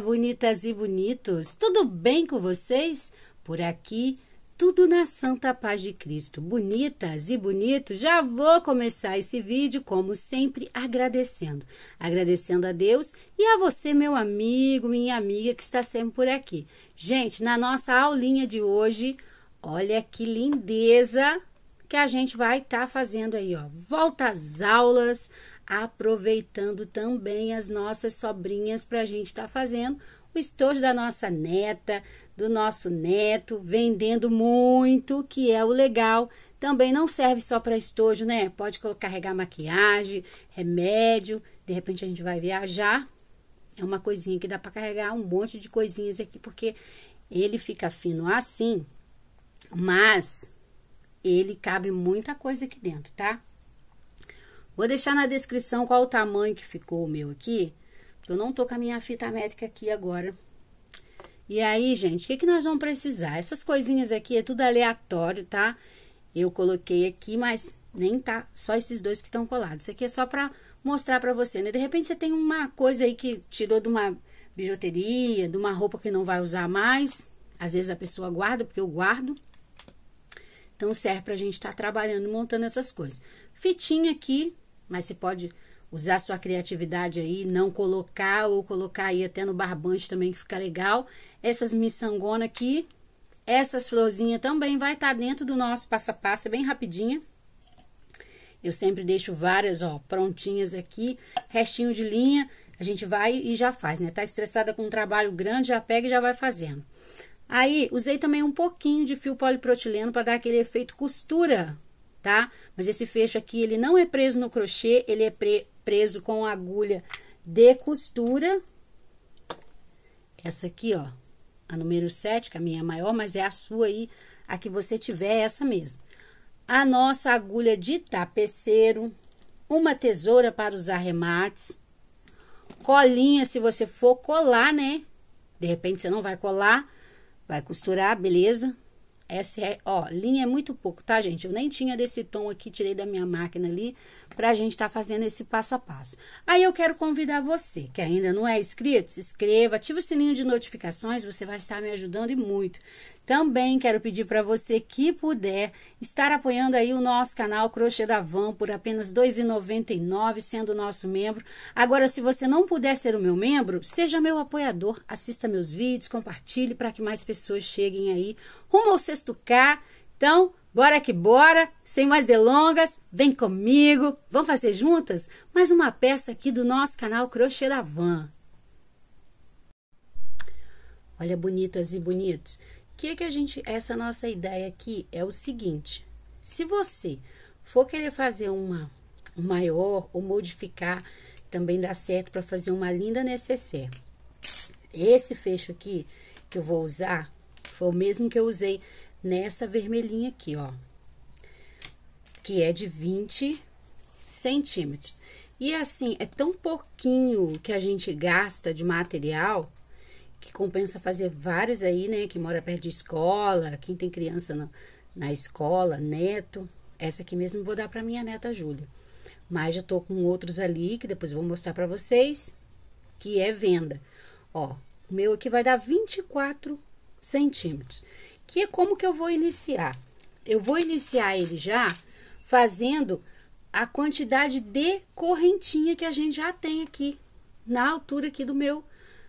bonitas e bonitos! Tudo bem com vocês? Por aqui, tudo na santa paz de Cristo. Bonitas e bonitos, já vou começar esse vídeo, como sempre, agradecendo. Agradecendo a Deus e a você, meu amigo, minha amiga que está sempre por aqui. Gente, na nossa aulinha de hoje, olha que lindeza que a gente vai estar tá fazendo aí, ó. Volta às aulas, aproveitando também as nossas sobrinhas para a gente estar tá fazendo o estojo da nossa neta, do nosso neto, vendendo muito, que é o legal. Também não serve só para estojo, né? Pode carregar maquiagem, remédio, de repente a gente vai viajar. É uma coisinha que dá para carregar um monte de coisinhas aqui, porque ele fica fino assim, mas ele cabe muita coisa aqui dentro, tá? Vou deixar na descrição qual o tamanho que ficou o meu aqui, porque eu não tô com a minha fita métrica aqui agora. E aí, gente, o que, que nós vamos precisar? Essas coisinhas aqui é tudo aleatório, tá? Eu coloquei aqui, mas nem tá só esses dois que estão colados. Isso aqui é só pra mostrar pra você, né? De repente, você tem uma coisa aí que tirou de uma bijuteria, de uma roupa que não vai usar mais. Às vezes a pessoa guarda, porque eu guardo. Então, serve pra gente estar tá trabalhando, montando essas coisas. Fitinha aqui, mas você pode usar sua criatividade aí, não colocar ou colocar aí até no barbante também que fica legal. Essas miçangona aqui, essas florzinhas também vai estar tá dentro do nosso passo a é passo, bem rapidinha. Eu sempre deixo várias, ó, prontinhas aqui, restinho de linha, a gente vai e já faz, né? Tá estressada com um trabalho grande, já pega e já vai fazendo. Aí, usei também um pouquinho de fio poliprotileno para dar aquele efeito costura, tá? Mas esse fecho aqui, ele não é preso no crochê, ele é pre preso com agulha de costura. Essa aqui, ó, a número 7, que é a minha é maior, mas é a sua aí, a que você tiver, é essa mesmo. A nossa agulha de tapeceiro, uma tesoura para os arremates, colinha se você for colar, né? De repente você não vai colar, vai costurar, beleza? Essa é, ó, linha é muito pouco, tá, gente? Eu nem tinha desse tom aqui, tirei da minha máquina ali, pra gente estar tá fazendo esse passo a passo. Aí eu quero convidar você, que ainda não é inscrito, se inscreva, ativa o sininho de notificações, você vai estar me ajudando e muito. Também quero pedir para você que puder estar apoiando aí o nosso canal Crochê da Van por apenas R$ 2,99 sendo nosso membro. Agora, se você não puder ser o meu membro, seja meu apoiador, assista meus vídeos, compartilhe para que mais pessoas cheguem aí rumo ao sexto K. Então, Bora que bora, sem mais delongas, vem comigo, vamos fazer juntas mais uma peça aqui do nosso canal Crochê da Van. Olha bonitas e bonitos, que que a gente, essa nossa ideia aqui é o seguinte: se você for querer fazer uma maior ou modificar, também dá certo para fazer uma linda necessaire. Esse fecho aqui que eu vou usar foi o mesmo que eu usei nessa vermelhinha aqui, ó, que é de 20 centímetros. E assim, é tão pouquinho que a gente gasta de material que compensa fazer várias aí, né? Que mora perto de escola, quem tem criança na, na escola, neto. Essa aqui mesmo vou dar para minha neta Júlia. Mas já tô com outros ali, que depois vou mostrar para vocês, que é venda. Ó, o meu aqui vai dar 24 centímetros. Que é como que eu vou iniciar? Eu vou iniciar ele já fazendo a quantidade de correntinha que a gente já tem aqui, na altura aqui do meu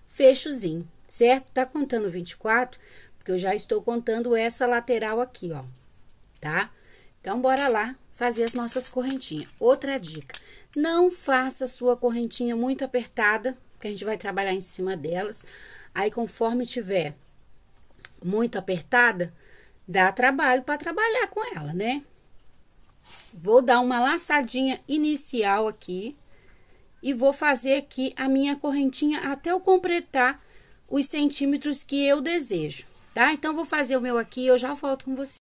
fechozinho certo? Tá contando 24, porque eu já estou contando essa lateral aqui, ó, tá? Então, bora lá fazer as nossas correntinhas. Outra dica, não faça a sua correntinha muito apertada, porque a gente vai trabalhar em cima delas. Aí, conforme tiver muito apertada, dá trabalho para trabalhar com ela, né? Vou dar uma laçadinha inicial aqui e vou fazer aqui a minha correntinha até eu completar os centímetros que eu desejo, tá? Então, vou fazer o meu aqui e eu já volto com você.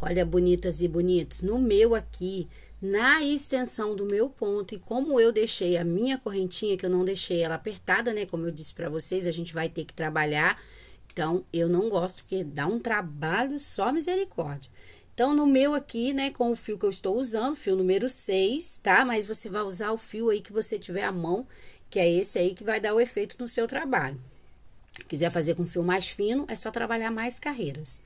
Olha, bonitas e bonitos, no meu aqui, na extensão do meu ponto, e como eu deixei a minha correntinha, que eu não deixei ela apertada, né? Como eu disse para vocês, a gente vai ter que trabalhar. Então, eu não gosto, porque dá um trabalho só misericórdia. Então, no meu aqui, né, com o fio que eu estou usando, fio número 6, tá? Mas você vai usar o fio aí que você tiver à mão, que é esse aí que vai dar o efeito no seu trabalho. Quiser fazer com fio mais fino, é só trabalhar mais carreiras.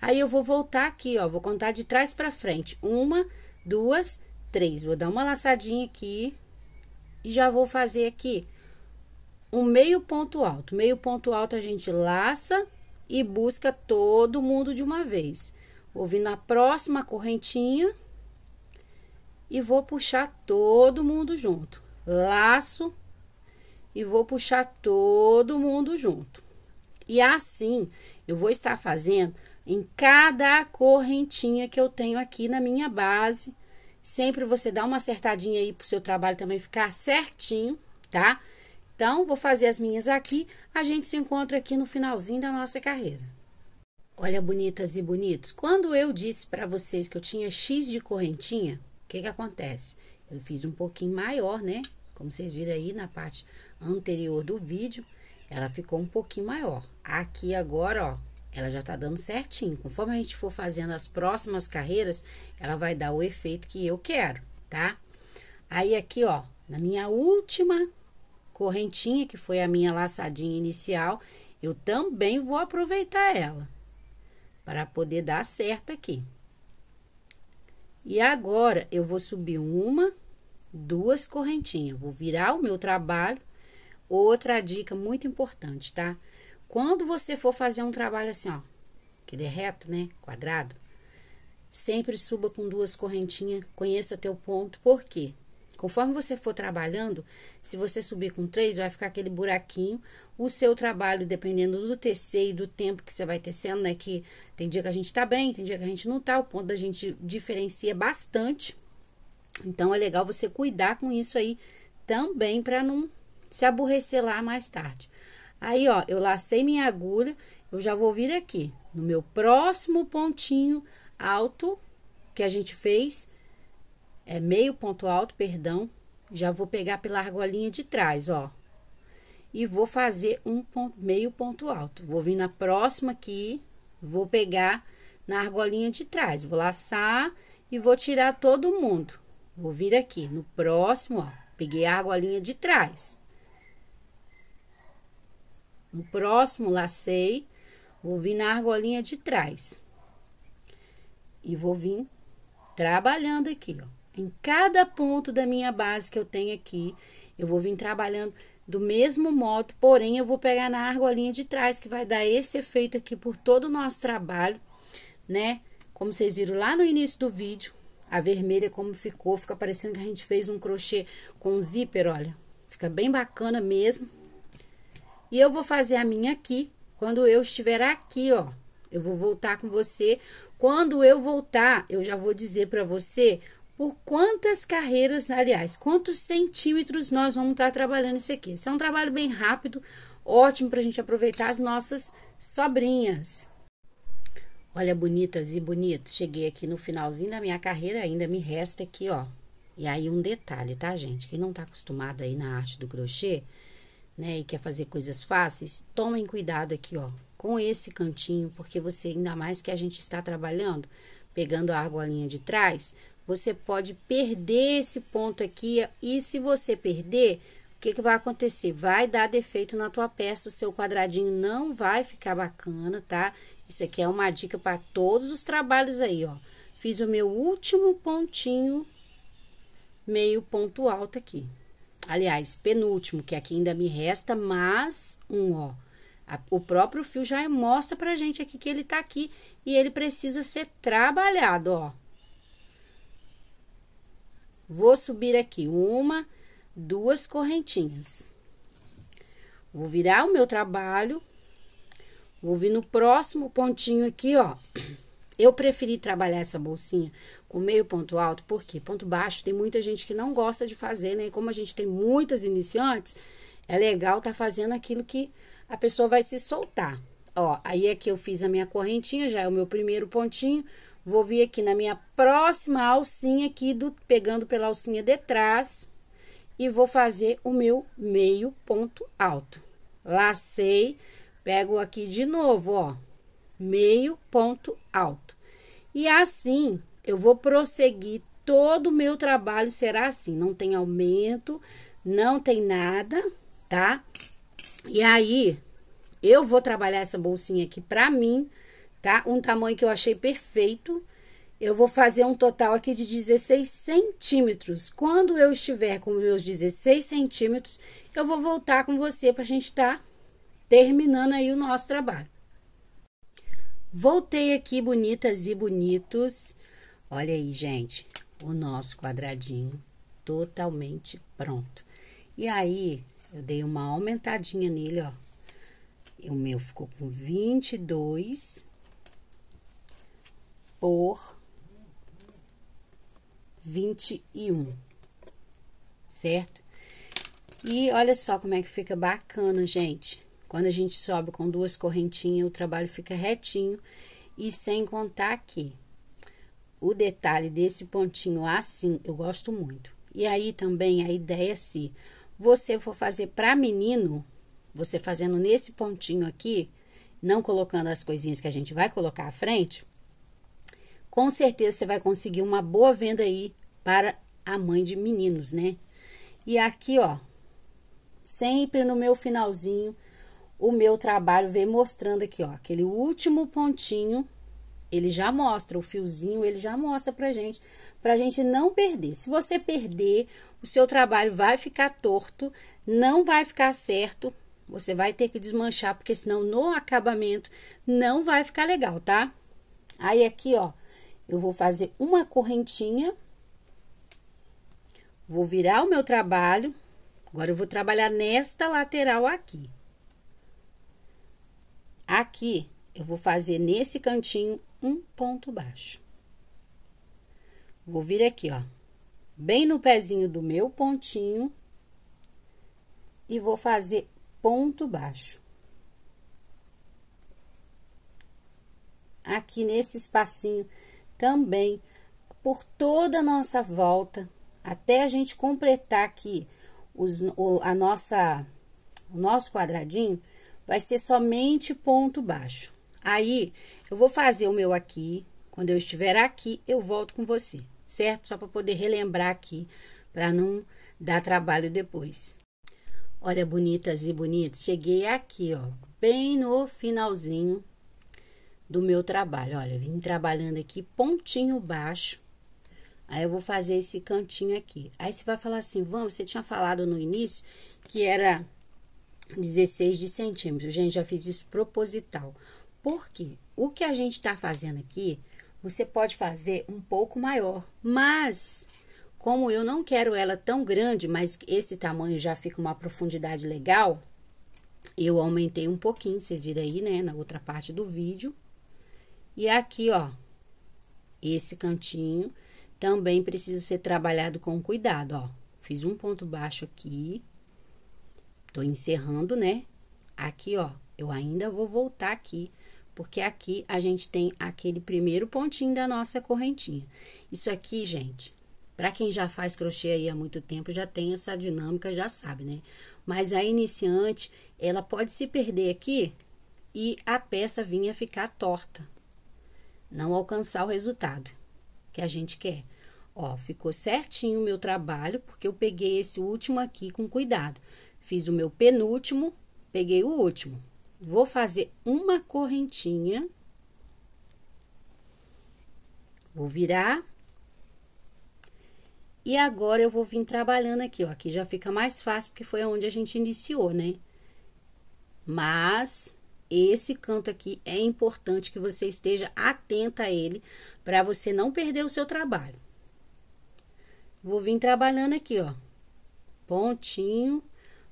Aí eu vou voltar aqui, ó, vou contar de trás para frente. Uma, duas, três. Vou dar uma laçadinha aqui e já vou fazer aqui um meio ponto alto. Meio ponto alto a gente laça e busca todo mundo de uma vez. Vou vir na próxima correntinha e vou puxar todo mundo junto. Laço, e vou puxar todo mundo junto. E assim, eu vou estar fazendo em cada correntinha que eu tenho aqui na minha base. Sempre você dá uma acertadinha aí pro seu trabalho também ficar certinho, tá? Então, vou fazer as minhas aqui, a gente se encontra aqui no finalzinho da nossa carreira. Olha, bonitas e bonitos, quando eu disse para vocês que eu tinha X de correntinha, o que que acontece? Eu fiz um pouquinho maior, né? Como vocês viram aí na parte anterior do vídeo, ela ficou um pouquinho maior. Aqui agora, ó, ela já tá dando certinho. Conforme a gente for fazendo as próximas carreiras, ela vai dar o efeito que eu quero, tá? Aí aqui, ó, na minha última correntinha, que foi a minha laçadinha inicial, eu também vou aproveitar ela para poder dar certo aqui. E agora, eu vou subir uma, duas correntinhas. Vou virar o meu trabalho. Outra dica muito importante, tá? Quando você for fazer um trabalho assim, ó, que é reto, né? Quadrado, sempre suba com duas correntinhas, conheça teu ponto, por quê? Conforme você for trabalhando, se você subir com três, vai ficar aquele buraquinho. O seu trabalho, dependendo do tecer e do tempo que você vai tecendo, né? Que tem dia que a gente tá bem, tem dia que a gente não tá. O ponto da gente diferencia bastante então é legal você cuidar com isso aí também para não se aborrecer lá mais tarde. Aí, ó, eu lacei minha agulha, eu já vou vir aqui no meu próximo pontinho alto que a gente fez, é meio ponto alto, perdão, já vou pegar pela argolinha de trás, ó, e vou fazer um ponto, meio ponto alto. Vou vir na próxima aqui, vou pegar na argolinha de trás, vou laçar e vou tirar todo mundo. Vou vir aqui no próximo, ó, peguei a argolinha de trás. No próximo lacei, vou vir na argolinha de trás. E vou vir trabalhando aqui, ó. Em cada ponto da minha base que eu tenho aqui, eu vou vir trabalhando do mesmo modo, porém eu vou pegar na argolinha de trás, que vai dar esse efeito aqui por todo o nosso trabalho, né? Como vocês viram lá no início do vídeo, a vermelha como ficou. Fica parecendo que a gente fez um crochê com zíper, olha. Fica bem bacana mesmo. E eu vou fazer a minha aqui, quando eu estiver aqui, ó. Eu vou voltar com você. Quando eu voltar, eu já vou dizer para você por quantas carreiras, aliás, quantos centímetros nós vamos estar tá trabalhando isso aqui. Isso é um trabalho bem rápido, ótimo para a gente aproveitar as nossas sobrinhas. Olha, bonitas e bonitos, cheguei aqui no finalzinho da minha carreira, ainda me resta aqui, ó. E aí, um detalhe, tá, gente? Quem não tá acostumado aí na arte do crochê, né, e quer fazer coisas fáceis, tomem cuidado aqui, ó, com esse cantinho, porque você, ainda mais que a gente está trabalhando, pegando a argolinha de trás, você pode perder esse ponto aqui, e se você perder, o que, que vai acontecer? Vai dar defeito na tua peça, o seu quadradinho não vai ficar bacana, Tá? Isso aqui é uma dica para todos os trabalhos aí, ó. Fiz o meu último pontinho, meio ponto alto aqui. Aliás, penúltimo, que aqui ainda me resta mais um, ó. A, o próprio fio já mostra pra gente aqui que ele tá aqui e ele precisa ser trabalhado, ó. Vou subir aqui uma, duas correntinhas. Vou virar o meu trabalho Vou vir no próximo pontinho aqui, ó. Eu preferi trabalhar essa bolsinha com meio ponto alto, porque ponto baixo tem muita gente que não gosta de fazer, né? E como a gente tem muitas iniciantes, é legal tá fazendo aquilo que a pessoa vai se soltar. Ó, aí é que eu fiz a minha correntinha, já é o meu primeiro pontinho. Vou vir aqui na minha próxima alcinha aqui, do, pegando pela alcinha de trás, e vou fazer o meu meio ponto alto. Lacei Pego aqui de novo, ó, meio ponto alto. E assim, eu vou prosseguir todo o meu trabalho será assim, não tem aumento, não tem nada, tá? E aí, eu vou trabalhar essa bolsinha aqui pra mim, tá? Um tamanho que eu achei perfeito. Eu vou fazer um total aqui de 16 centímetros. Quando eu estiver com meus 16 centímetros, eu vou voltar com você pra gente tá terminando aí o nosso trabalho. Voltei aqui, bonitas e bonitos. Olha aí, gente, o nosso quadradinho totalmente pronto. E aí, eu dei uma aumentadinha nele, ó. O meu ficou com 22 por 21, certo? E olha só como é que fica bacana, gente. Quando a gente sobe com duas correntinhas, o trabalho fica retinho. E sem contar que o detalhe desse pontinho assim, eu gosto muito. E aí também a ideia se você for fazer para menino, você fazendo nesse pontinho aqui, não colocando as coisinhas que a gente vai colocar à frente, com certeza você vai conseguir uma boa venda aí para a mãe de meninos, né? E aqui, ó, sempre no meu finalzinho, o meu trabalho vem mostrando aqui, ó, aquele último pontinho, ele já mostra, o fiozinho, ele já mostra pra gente, pra gente não perder. Se você perder, o seu trabalho vai ficar torto, não vai ficar certo, você vai ter que desmanchar, porque senão no acabamento não vai ficar legal, tá? Aí aqui, ó, eu vou fazer uma correntinha, vou virar o meu trabalho, agora eu vou trabalhar nesta lateral aqui. Aqui, eu vou fazer nesse cantinho um ponto baixo. Vou vir aqui, ó, bem no pezinho do meu pontinho e vou fazer ponto baixo. Aqui nesse espacinho também, por toda a nossa volta, até a gente completar aqui os, o, a nossa, o nosso quadradinho, vai ser somente ponto baixo. Aí, eu vou fazer o meu aqui, quando eu estiver aqui, eu volto com você, certo? Só para poder relembrar aqui, para não dar trabalho depois. Olha, bonitas e bonitos, cheguei aqui, ó, bem no finalzinho do meu trabalho. Olha, vim trabalhando aqui pontinho baixo. Aí eu vou fazer esse cantinho aqui. Aí você vai falar assim, vamos, você tinha falado no início que era 16 de centímetros. Gente, já fiz isso proposital. Porque o que a gente está fazendo aqui, você pode fazer um pouco maior, mas como eu não quero ela tão grande, mas esse tamanho já fica uma profundidade legal, eu aumentei um pouquinho, vocês viram aí, né, na outra parte do vídeo. E aqui, ó, esse cantinho também precisa ser trabalhado com cuidado, ó. Fiz um ponto baixo aqui, Tô encerrando, né? Aqui, ó, eu ainda vou voltar aqui, porque aqui a gente tem aquele primeiro pontinho da nossa correntinha. Isso aqui, gente, para quem já faz crochê aí há muito tempo, já tem essa dinâmica, já sabe, né? Mas a iniciante, ela pode se perder aqui e a peça vinha ficar torta. Não alcançar o resultado que a gente quer. Ó, ficou certinho o meu trabalho, porque eu peguei esse último aqui com cuidado. Fiz o meu penúltimo, peguei o último. Vou fazer uma correntinha. Vou virar. E agora, eu vou vir trabalhando aqui, ó. Aqui já fica mais fácil, porque foi onde a gente iniciou, né? Mas, esse canto aqui é importante que você esteja atenta a ele para você não perder o seu trabalho. Vou vir trabalhando aqui, ó. Pontinho,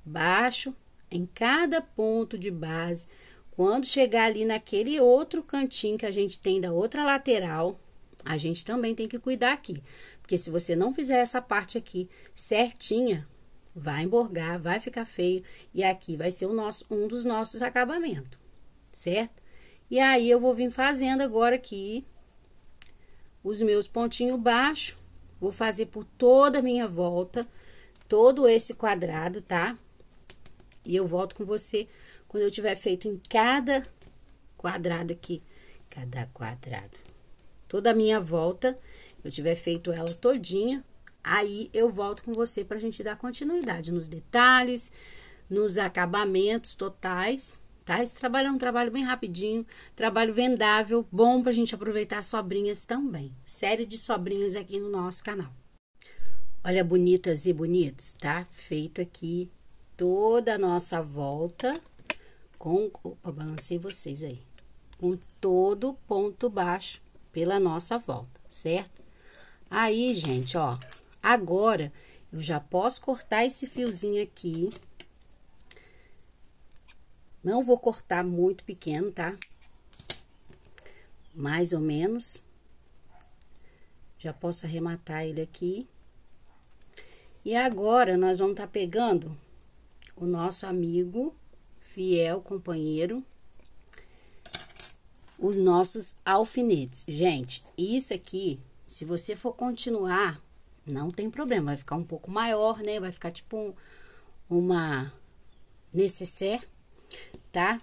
baixo em cada ponto de base. Quando chegar ali naquele outro cantinho que a gente tem da outra lateral, a gente também tem que cuidar aqui. Porque se você não fizer essa parte aqui certinha, vai emborgar, vai ficar feio. E aqui vai ser o nosso, um dos nossos acabamentos, certo? E aí, eu vou vir fazendo agora aqui os meus pontinhos baixos. Vou fazer por toda a minha volta, todo esse quadrado, tá? Tá? E eu volto com você quando eu tiver feito em cada quadrado aqui, cada quadrado. Toda a minha volta, eu tiver feito ela todinha, aí eu volto com você para a gente dar continuidade nos detalhes, nos acabamentos totais, tá? Esse trabalho é um trabalho bem rapidinho, trabalho vendável, bom para a gente aproveitar sobrinhas também. Série de sobrinhos aqui no nosso canal. Olha, bonitas e bonitos, tá? Feito aqui toda a nossa volta com. Opa, balancei vocês aí. Com todo ponto baixo pela nossa volta, certo? Aí, gente, ó, agora eu já posso cortar esse fiozinho aqui. Não vou cortar muito pequeno, tá? Mais ou menos. Já posso arrematar ele aqui. E agora, nós vamos estar tá pegando o nosso amigo, fiel companheiro, os nossos alfinetes. Gente, isso aqui, se você for continuar, não tem problema, vai ficar um pouco maior, né? Vai ficar tipo um, uma necessaire, tá?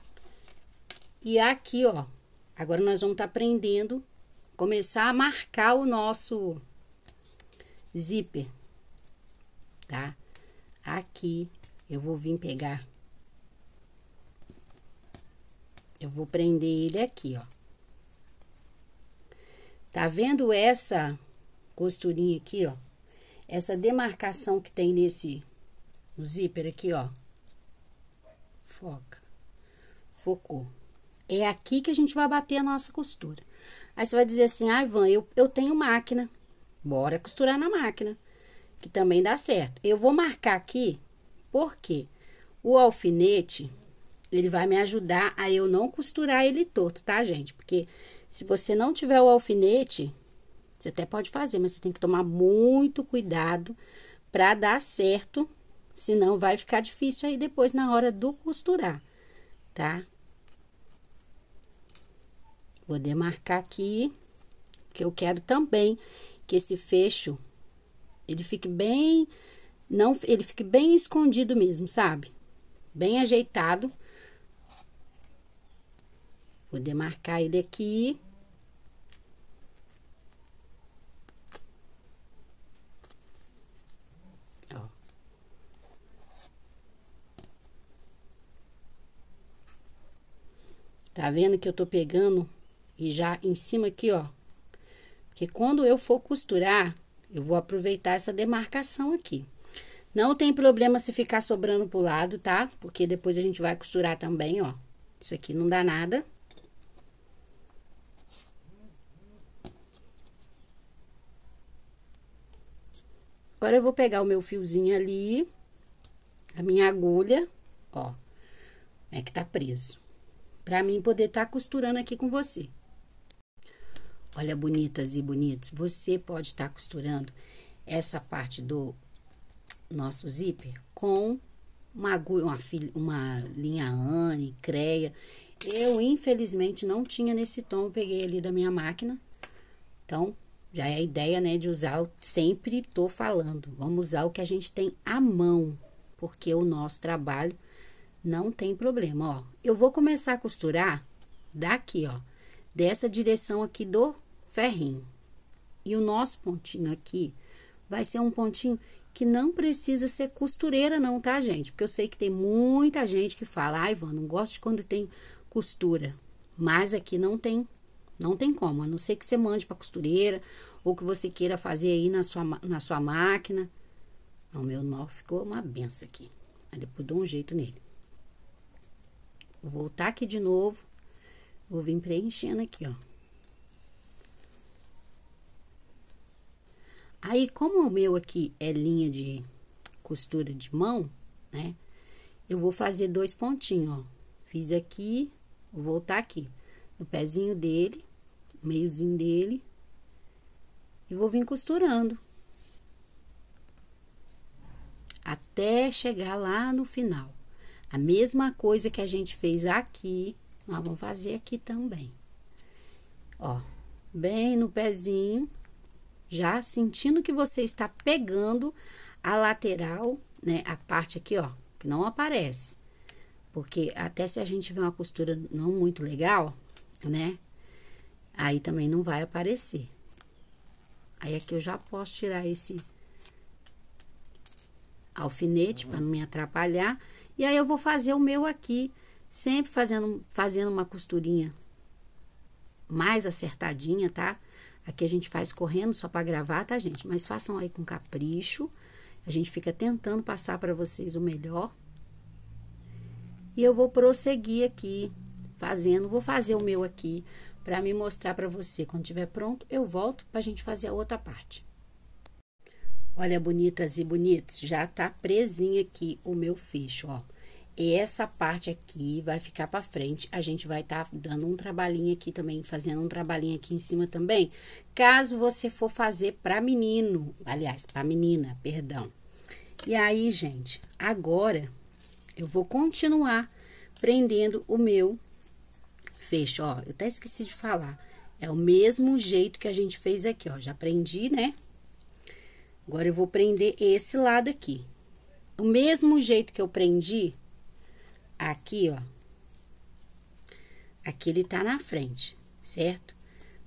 E aqui, ó, agora nós vamos estar tá prendendo, começar a marcar o nosso zíper, tá? Aqui, eu vou vir pegar. Eu vou prender ele aqui, ó. Tá vendo essa costurinha aqui, ó? Essa demarcação que tem nesse no zíper aqui, ó. Foca. Focou. É aqui que a gente vai bater a nossa costura. Aí você vai dizer assim, ah, Ivan, eu, eu tenho máquina. Bora costurar na máquina, que também dá certo. Eu vou marcar aqui por quê? O alfinete, ele vai me ajudar a eu não costurar ele torto, tá, gente? Porque se você não tiver o alfinete, você até pode fazer, mas você tem que tomar muito cuidado para dar certo, senão vai ficar difícil aí depois na hora do costurar, tá? Vou demarcar aqui, que eu quero também que esse fecho ele fique bem não, ele fique bem escondido mesmo, sabe? Bem ajeitado. Vou demarcar ele aqui. Ó. Tá vendo que eu tô pegando e já em cima aqui, ó. Porque quando eu for costurar, eu vou aproveitar essa demarcação aqui. Não tem problema se ficar sobrando pro lado, tá? Porque depois a gente vai costurar também, ó. Isso aqui não dá nada. Agora eu vou pegar o meu fiozinho ali, a minha agulha, ó, é que tá preso. Pra mim poder tá costurando aqui com você. Olha, bonitas e bonitos, você pode estar tá costurando essa parte do nosso zíper com uma agulha, uma, uma linha Anne, creia. Eu, infelizmente, não tinha nesse tom, eu peguei ali da minha máquina. Então, já é a ideia, né, de usar, o, sempre tô falando, vamos usar o que a gente tem à mão, porque o nosso trabalho não tem problema, ó. Eu vou começar a costurar daqui, ó, dessa direção aqui do ferrinho. E o nosso pontinho aqui vai ser um pontinho que não precisa ser costureira, não, tá, gente? Porque eu sei que tem muita gente que fala, ai, Ivan, não gosto de quando tem costura. Mas aqui não tem, não tem como, a não ser que você mande para costureira ou que você queira fazer aí na sua, na sua máquina. O meu nó ficou uma benção aqui. Aí depois dou um jeito nele. Vou voltar aqui de novo. Vou vir preenchendo aqui, ó. Aí, como o meu aqui é linha de costura de mão, né? Eu vou fazer dois pontinhos, ó. Fiz aqui, vou voltar aqui, no pezinho dele, meiozinho dele, e vou vir costurando. Até chegar lá no final. A mesma coisa que a gente fez aqui, nós vamos fazer aqui também. Ó, bem no pezinho, já sentindo que você está pegando a lateral, né? A parte aqui, ó, que não aparece. Porque até se a gente tiver uma costura não muito legal, né? Aí também não vai aparecer. Aí aqui eu já posso tirar esse alfinete para não me atrapalhar. E aí eu vou fazer o meu aqui, sempre fazendo, fazendo uma costurinha mais acertadinha, tá? Aqui a gente faz correndo só para gravar, tá, gente? Mas façam aí com capricho. A gente fica tentando passar para vocês o melhor. E eu vou prosseguir aqui fazendo, vou fazer o meu aqui para me mostrar para você. Quando tiver pronto, eu volto para a gente fazer a outra parte. Olha, bonitas e bonitos, já tá presinho aqui o meu fecho, ó essa parte aqui vai ficar para frente. A gente vai estar tá dando um trabalhinho aqui também, fazendo um trabalhinho aqui em cima também. Caso você for fazer para menino, aliás, para menina, perdão. E aí, gente, agora eu vou continuar prendendo o meu fecho, ó. Eu até esqueci de falar. É o mesmo jeito que a gente fez aqui, ó. Já prendi, né? Agora eu vou prender esse lado aqui. O mesmo jeito que eu prendi, Aqui, ó. Aqui ele tá na frente, certo?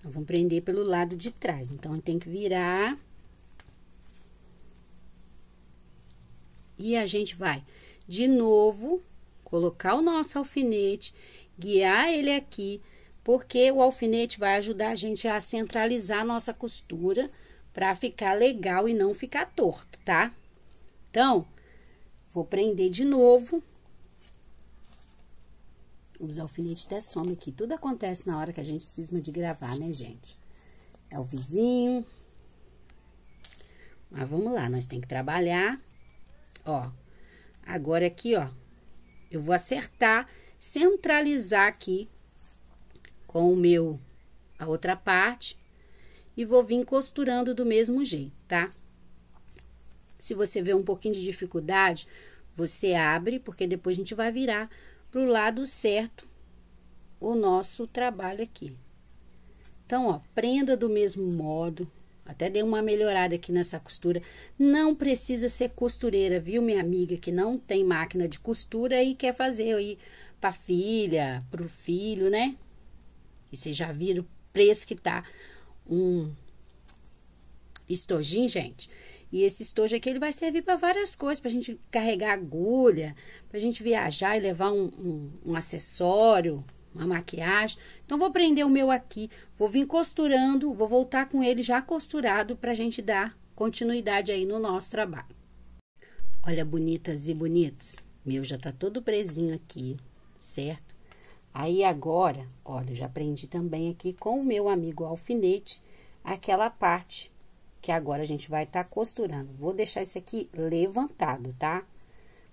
vamos prender pelo lado de trás. Então, tem que virar. E a gente vai, de novo, colocar o nosso alfinete, guiar ele aqui, porque o alfinete vai ajudar a gente a centralizar a nossa costura para ficar legal e não ficar torto, tá? Então, vou prender de novo os alfinetes até some aqui. Tudo acontece na hora que a gente cisma de gravar, né, gente? É o vizinho. Mas vamos lá, nós tem que trabalhar. Ó, agora aqui, ó. Eu vou acertar, centralizar aqui com o meu, a outra parte. E vou vir costurando do mesmo jeito, tá? Se você vê um pouquinho de dificuldade, você abre, porque depois a gente vai virar para o lado certo o nosso trabalho aqui. Então, ó, prenda do mesmo modo, até dei uma melhorada aqui nessa costura. Não precisa ser costureira, viu, minha amiga, que não tem máquina de costura e quer fazer aí pra filha, pro filho, né? E vocês já viram o preço que tá um estojinho, gente? E esse estojo aqui ele vai servir para várias coisas, para a gente carregar agulha, para a gente viajar e levar um, um, um acessório, uma maquiagem. Então, vou prender o meu aqui, vou vir costurando, vou voltar com ele já costurado para a gente dar continuidade aí no nosso trabalho. Olha, bonitas e bonitos, meu já tá todo presinho aqui, certo? Aí agora, olha, já prendi também aqui com o meu amigo alfinete aquela parte que agora a gente vai estar tá costurando. Vou deixar isso aqui levantado, tá?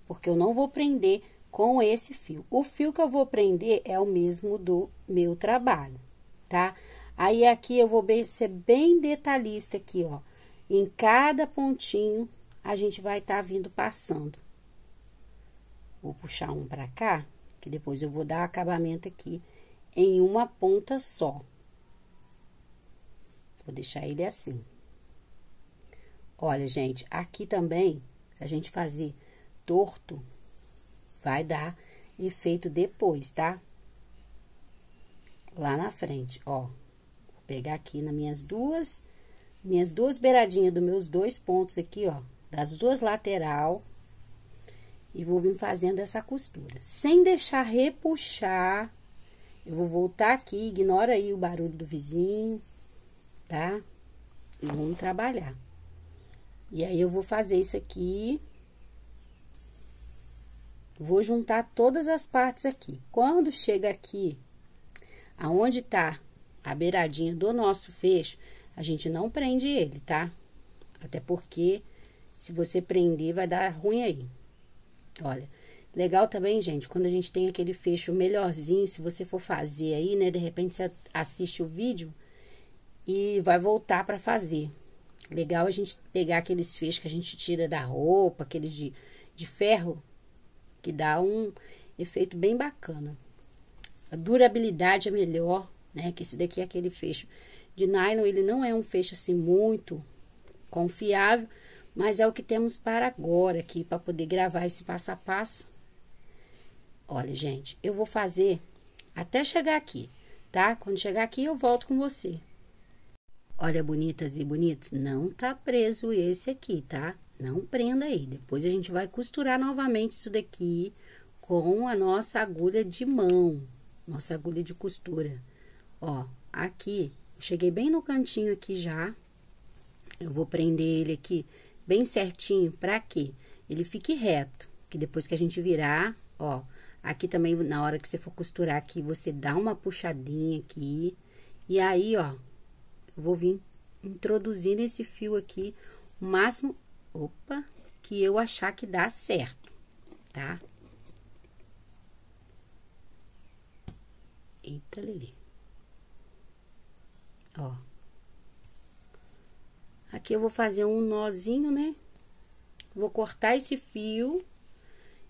Porque eu não vou prender com esse fio. O fio que eu vou prender é o mesmo do meu trabalho, tá? Aí, aqui, eu vou ser bem detalhista aqui, ó. Em cada pontinho, a gente vai estar tá vindo passando. Vou puxar um pra cá, que depois eu vou dar acabamento aqui em uma ponta só. Vou deixar ele assim. Olha, gente, aqui também, se a gente fazer torto, vai dar efeito depois, tá? Lá na frente, ó. Vou pegar aqui nas minhas duas, minhas duas beiradinhas dos meus dois pontos aqui, ó. Das duas lateral. E vou vir fazendo essa costura. Sem deixar repuxar. Eu vou voltar aqui, ignora aí o barulho do vizinho, tá? E vamos trabalhar. E aí, eu vou fazer isso aqui. Vou juntar todas as partes aqui. Quando chega aqui, aonde tá a beiradinha do nosso fecho, a gente não prende ele, tá? Até porque, se você prender, vai dar ruim aí. Olha, legal também, gente, quando a gente tem aquele fecho melhorzinho, se você for fazer aí, né? De repente, você assiste o vídeo e vai voltar para fazer. Legal a gente pegar aqueles feixes que a gente tira da roupa, aqueles de, de ferro, que dá um efeito bem bacana. A durabilidade é melhor, né? Que esse daqui é aquele fecho de nylon, ele não é um fecho assim muito confiável, mas é o que temos para agora aqui, para poder gravar esse passo a passo. Olha, gente, eu vou fazer até chegar aqui, tá? Quando chegar aqui, eu volto com você. Olha, bonitas e bonitos, não tá preso esse aqui, tá? Não prenda aí. Depois a gente vai costurar novamente isso daqui com a nossa agulha de mão, nossa agulha de costura. Ó, aqui, cheguei bem no cantinho aqui já. Eu vou prender ele aqui bem certinho para que ele fique reto, que depois que a gente virar, ó, aqui também na hora que você for costurar aqui, você dá uma puxadinha aqui. E aí, ó, Vou vir introduzindo esse fio aqui o máximo, opa, que eu achar que dá certo, tá? Eita, Lili. Ó. Aqui eu vou fazer um nozinho, né? Vou cortar esse fio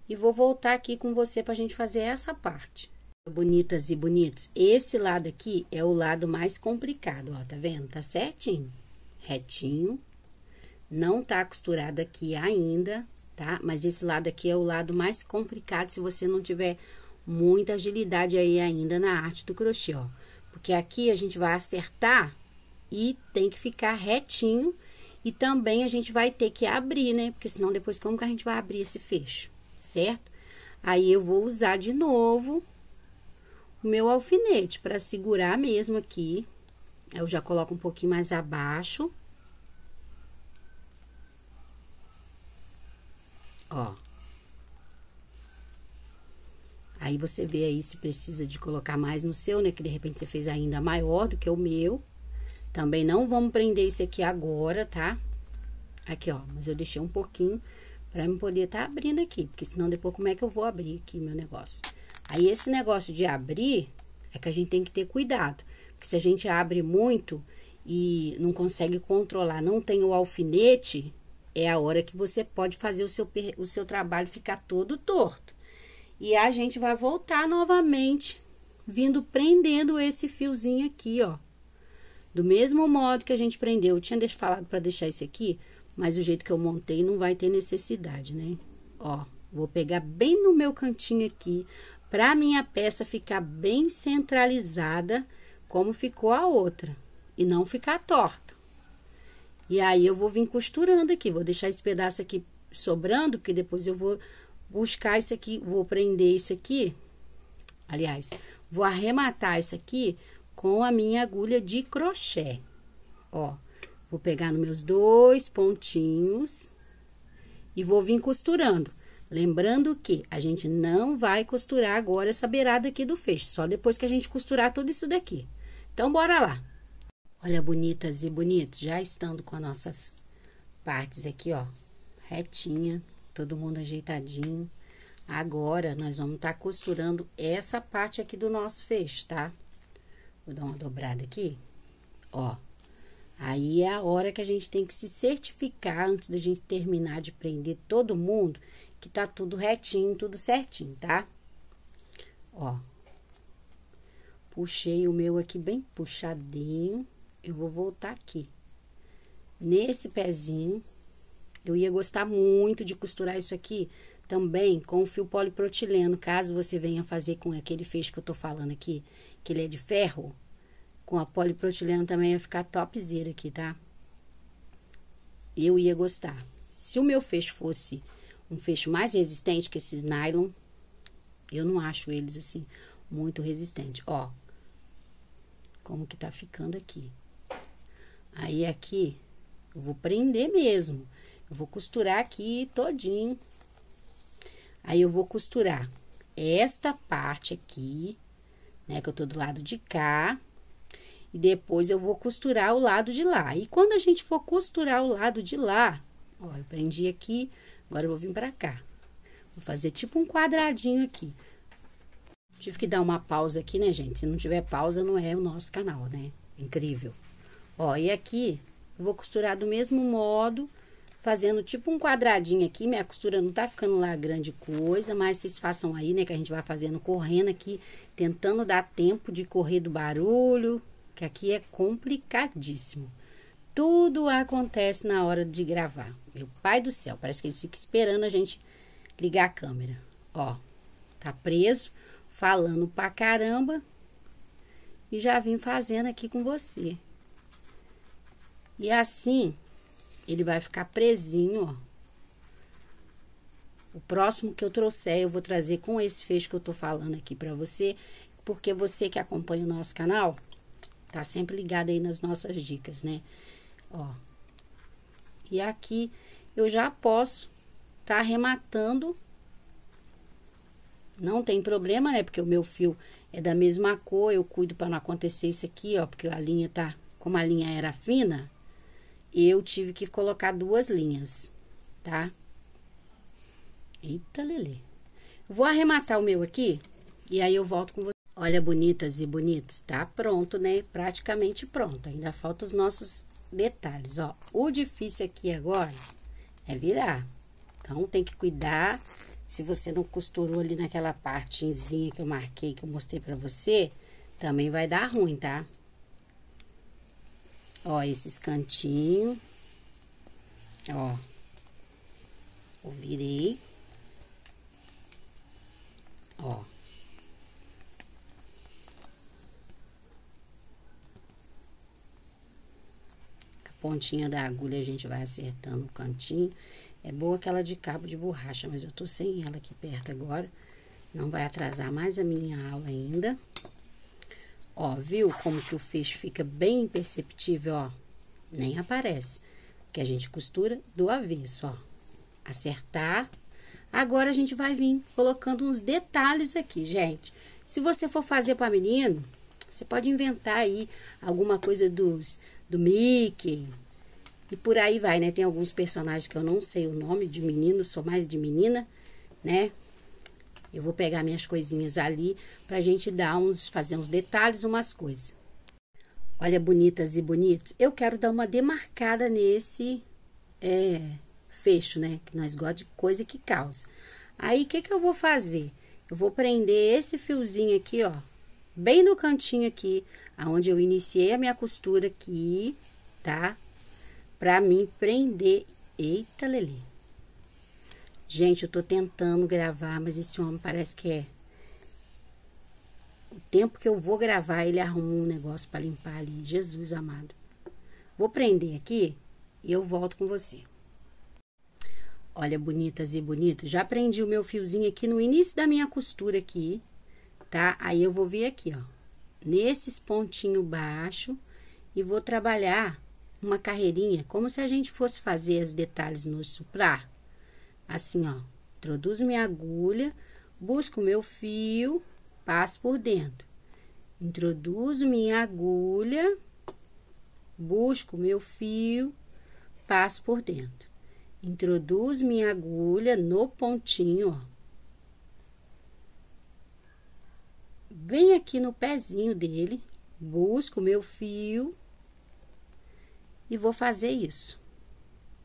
e vou voltar aqui com você pra gente fazer essa parte bonitas e bonitos. Esse lado aqui é o lado mais complicado, ó, tá vendo? Tá certinho, retinho. Não tá costurado aqui ainda, tá? Mas esse lado aqui é o lado mais complicado se você não tiver muita agilidade aí ainda na arte do crochê, ó. Porque aqui a gente vai acertar e tem que ficar retinho e também a gente vai ter que abrir, né? Porque senão depois como que a gente vai abrir esse fecho, certo? Aí eu vou usar de novo o meu alfinete para segurar mesmo aqui. Eu já coloco um pouquinho mais abaixo. Ó. Aí você vê aí se precisa de colocar mais no seu, né? Que de repente você fez ainda maior do que o meu. Também não vamos prender esse aqui agora, tá? Aqui, ó, mas eu deixei um pouquinho para eu poder estar tá abrindo aqui, porque senão depois como é que eu vou abrir aqui meu negócio? Aí, esse negócio de abrir é que a gente tem que ter cuidado, porque se a gente abre muito e não consegue controlar, não tem o alfinete, é a hora que você pode fazer o seu, o seu trabalho ficar todo torto. E a gente vai voltar novamente, vindo prendendo esse fiozinho aqui, ó. Do mesmo modo que a gente prendeu, eu tinha falado para deixar esse aqui, mas o jeito que eu montei não vai ter necessidade, né? Ó, vou pegar bem no meu cantinho aqui, para minha peça ficar bem centralizada, como ficou a outra, e não ficar torta. E aí, eu vou vir costurando aqui, vou deixar esse pedaço aqui sobrando, porque depois eu vou buscar isso aqui, vou prender isso aqui, aliás, vou arrematar isso aqui com a minha agulha de crochê. Ó, vou pegar nos meus dois pontinhos e vou vir costurando. Lembrando que a gente não vai costurar agora essa beirada aqui do feixe, só depois que a gente costurar tudo isso daqui. Então, bora lá. Olha, bonitas e bonitos, já estando com as nossas partes aqui, ó, retinha, todo mundo ajeitadinho. Agora, nós vamos estar tá costurando essa parte aqui do nosso feixe, tá? Vou dar uma dobrada aqui, ó. Aí é a hora que a gente tem que se certificar antes da gente terminar de prender todo mundo que tá tudo retinho, tudo certinho, tá? Ó. Puxei o meu aqui bem puxadinho. Eu vou voltar aqui. Nesse pezinho, eu ia gostar muito de costurar isso aqui também com fio poliprotileno, caso você venha fazer com aquele feixe que eu tô falando aqui, que ele é de ferro, com a poliprotileno também ia ficar topzera aqui, tá? Eu ia gostar. Se o meu feixe fosse um fecho mais resistente que esses nylon. Eu não acho eles assim muito resistente. Ó, como que tá ficando aqui. Aí aqui eu vou prender mesmo. Eu vou costurar aqui todinho. Aí eu vou costurar esta parte aqui, né, que eu tô do lado de cá. E depois eu vou costurar o lado de lá. E quando a gente for costurar o lado de lá, ó, eu prendi aqui, Agora eu vou vir pra cá. Vou fazer tipo um quadradinho aqui. Tive que dar uma pausa aqui, né, gente? Se não tiver pausa, não é o nosso canal, né? Incrível. Ó, e aqui, vou costurar do mesmo modo, fazendo tipo um quadradinho aqui. Minha costura não tá ficando lá grande coisa, mas vocês façam aí, né? Que a gente vai fazendo correndo aqui, tentando dar tempo de correr do barulho, que aqui é complicadíssimo tudo acontece na hora de gravar. Meu pai do céu, parece que ele fica esperando a gente ligar a câmera. Ó, tá preso, falando pra caramba. E já vim fazendo aqui com você. E assim, ele vai ficar presinho, ó. O próximo que eu trouxer, eu vou trazer com esse fecho que eu tô falando aqui pra você. Porque você que acompanha o nosso canal, tá sempre ligado aí nas nossas dicas, né? ó. E aqui eu já posso tá arrematando. Não tem problema, né? Porque o meu fio é da mesma cor, eu cuido para não acontecer isso aqui, ó, porque a linha tá, como a linha era fina, eu tive que colocar duas linhas, tá? Eita, Lele. Vou arrematar o meu aqui e aí eu volto com você. Olha, bonitas e bonitos, tá pronto, né? Praticamente pronto. Ainda falta os nossos detalhes, ó. O difícil aqui agora é virar. Então, tem que cuidar. Se você não costurou ali naquela partezinha que eu marquei, que eu mostrei pra você, também vai dar ruim, tá? Ó, esses cantinhos. Ó. Eu virei. Ó. pontinha da agulha a gente vai acertando o cantinho. É boa aquela de cabo de borracha, mas eu tô sem ela aqui perto agora. Não vai atrasar mais a minha aula ainda. Ó, viu como que o fecho fica bem imperceptível, ó? Nem aparece. Que a gente costura do avesso, ó. Acertar. Agora a gente vai vir colocando uns detalhes aqui, gente. Se você for fazer para menino, você pode inventar aí alguma coisa dos do Mickey. E por aí vai, né? Tem alguns personagens que eu não sei o nome, de menino, sou mais de menina, né? Eu vou pegar minhas coisinhas ali pra gente dar uns, fazer uns detalhes, umas coisas. Olha, bonitas e bonitos, eu quero dar uma demarcada nesse é, fecho, né? Que nós gostamos de coisa que causa. Aí, o que que eu vou fazer? Eu vou prender esse fiozinho aqui, ó, bem no cantinho aqui, aonde eu iniciei a minha costura aqui, tá? Pra mim prender. Eita, Lelê. Gente, eu tô tentando gravar, mas esse homem parece que é. O tempo que eu vou gravar, ele arruma um negócio para limpar ali. Jesus amado. Vou prender aqui e eu volto com você. Olha, bonitas e bonitas. já prendi o meu fiozinho aqui no início da minha costura aqui, tá? Aí eu vou vir aqui, ó nesses pontinhos baixo e vou trabalhar uma carreirinha, como se a gente fosse fazer os detalhes no suprar. Assim, ó, introduzo minha agulha, busco meu fio, passo por dentro. Introduzo minha agulha, busco meu fio, passo por dentro. Introduzo minha agulha no pontinho, ó, bem aqui no pezinho dele, busco o meu fio e vou fazer isso.